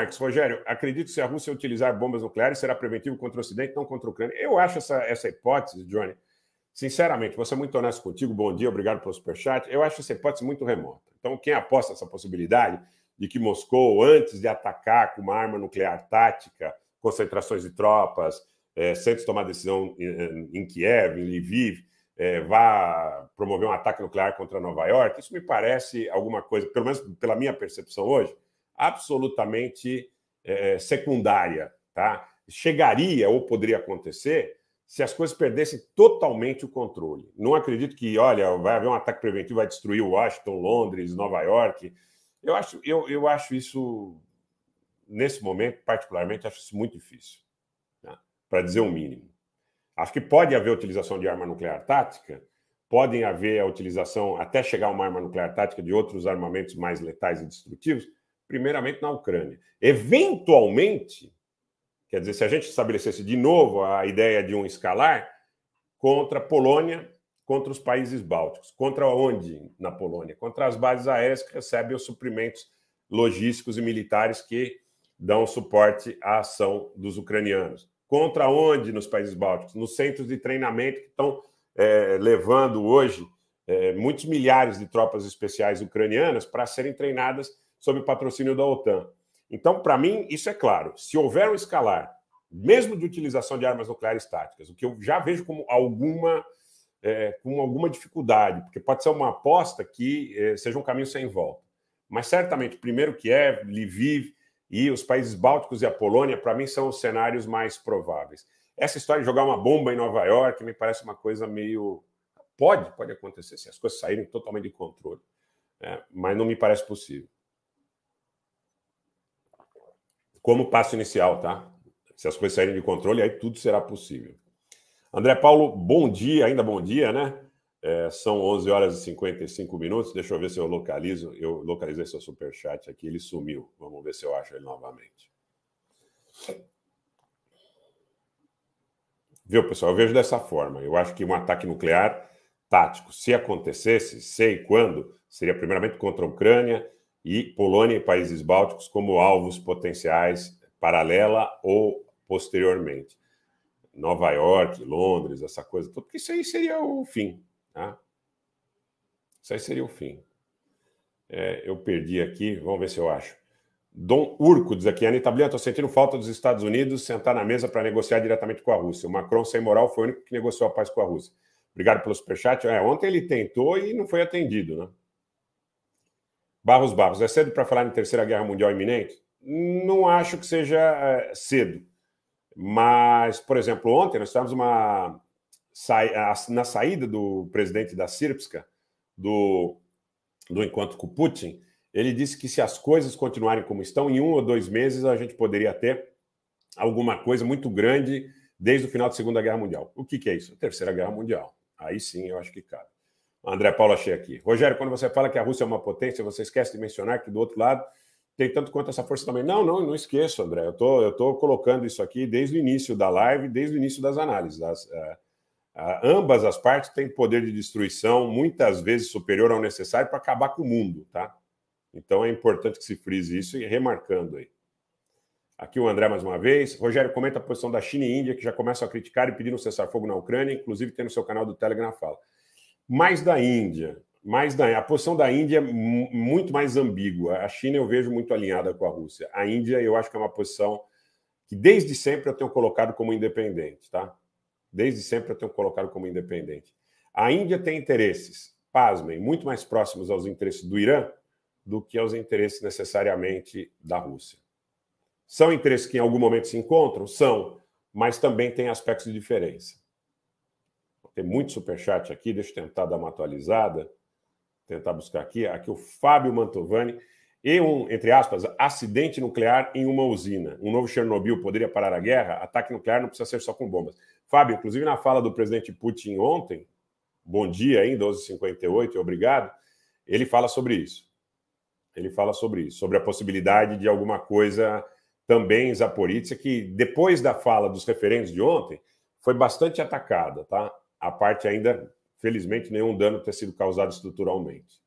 Marques, Rogério, acredito que se a Rússia utilizar bombas nucleares será preventivo contra o Ocidente, não contra a Ucrânia. Eu acho essa, essa hipótese, Johnny, sinceramente, você é muito honesto contigo, bom dia, obrigado pelo superchat. Eu acho essa hipótese muito remota. Então, quem aposta essa possibilidade de que Moscou, antes de atacar com uma arma nuclear tática, concentrações de tropas, é, sem tomar decisão em, em Kiev, em Lviv, é, vá promover um ataque nuclear contra Nova York, isso me parece alguma coisa, pelo menos pela minha percepção hoje, absolutamente é, é, secundária, tá? Chegaria ou poderia acontecer se as coisas perdessem totalmente o controle. Não acredito que, olha, vai haver um ataque preventivo, vai destruir Washington, Londres, Nova York. Eu acho, eu, eu acho isso, nesse momento, particularmente, acho isso muito difícil, tá? para dizer o um mínimo. Acho que pode haver utilização de arma nuclear tática, podem haver a utilização, até chegar uma arma nuclear tática, de outros armamentos mais letais e destrutivos, primeiramente na Ucrânia. Eventualmente, quer dizer, se a gente estabelecesse de novo a ideia de um escalar contra a Polônia, contra os países bálticos, contra onde na Polônia? Contra as bases aéreas que recebem os suprimentos logísticos e militares que dão suporte à ação dos ucranianos. Contra onde nos países bálticos? Nos centros de treinamento que estão é, levando hoje é, muitos milhares de tropas especiais ucranianas para serem treinadas sob o patrocínio da OTAN. Então, para mim, isso é claro. Se houver um escalar, mesmo de utilização de armas nucleares táticas, o que eu já vejo como alguma, é, com alguma dificuldade, porque pode ser uma aposta que é, seja um caminho sem volta. Mas certamente, primeiro que é Lviv e os países bálticos e a Polônia, para mim, são os cenários mais prováveis. Essa história de jogar uma bomba em Nova York me parece uma coisa meio. Pode, pode acontecer, se as coisas saírem totalmente de controle. É, mas não me parece possível como passo inicial, tá? Se as coisas saírem de controle, aí tudo será possível. André Paulo, bom dia, ainda bom dia, né? É, são 11 horas e 55 minutos. Deixa eu ver se eu localizo. Eu localizei seu superchat aqui, ele sumiu. Vamos ver se eu acho ele novamente. Viu, pessoal? Eu vejo dessa forma. Eu acho que um ataque nuclear tático, se acontecesse, sei quando, seria primeiramente contra a Ucrânia, e Polônia e países bálticos como alvos potenciais paralela ou posteriormente. Nova York, Londres, essa coisa toda, porque isso aí seria o fim. Tá? Isso aí seria o fim. É, eu perdi aqui, vamos ver se eu acho. Dom Urco diz aqui, Anitta Blian, estou sentindo falta dos Estados Unidos sentar na mesa para negociar diretamente com a Rússia. O Macron, sem moral, foi o único que negociou a paz com a Rússia. Obrigado pelo superchat. É, ontem ele tentou e não foi atendido, né? Barros Barros, é cedo para falar em Terceira Guerra Mundial iminente? Não acho que seja é, cedo. Mas, por exemplo, ontem nós tivemos uma. Na saída do presidente da Sirpska, do, do encontro com Putin, ele disse que se as coisas continuarem como estão, em um ou dois meses a gente poderia ter alguma coisa muito grande desde o final da Segunda Guerra Mundial. O que, que é isso? Terceira Guerra Mundial. Aí sim eu acho que cabe. André Paulo achei aqui. Rogério, quando você fala que a Rússia é uma potência, você esquece de mencionar que do outro lado tem tanto quanto essa força também. Não, não, não esqueço, André. Eu tô, eu tô colocando isso aqui desde o início da live, desde o início das análises. As, uh, uh, ambas as partes têm poder de destruição muitas vezes superior ao necessário para acabar com o mundo, tá? Então é importante que se frise isso e remarcando aí. Aqui o André mais uma vez. Rogério comenta a posição da China e Índia, que já começam a criticar e pedir um cessar-fogo na Ucrânia, inclusive tem no seu canal do Telegram a fala mais da Índia. Mais da, a posição da Índia é muito mais ambígua. A China eu vejo muito alinhada com a Rússia. A Índia eu acho que é uma posição que desde sempre eu tenho colocado como independente, tá? Desde sempre eu tenho colocado como independente. A Índia tem interesses, pasmem, muito mais próximos aos interesses do Irã do que aos interesses necessariamente da Rússia. São interesses que em algum momento se encontram? São, mas também têm aspectos de diferença. Tem muito superchat aqui, deixa eu tentar dar uma atualizada. Tentar buscar aqui. Aqui o Fábio Mantovani. E um, entre aspas, acidente nuclear em uma usina. Um novo Chernobyl poderia parar a guerra? Ataque nuclear não precisa ser só com bombas. Fábio, inclusive na fala do presidente Putin ontem, bom dia aí, 12 h 58 obrigado, ele fala sobre isso. Ele fala sobre isso, sobre a possibilidade de alguma coisa também em Zaporizhia, que depois da fala dos referentes de ontem, foi bastante atacada, tá? a parte ainda, felizmente, nenhum dano ter sido causado estruturalmente.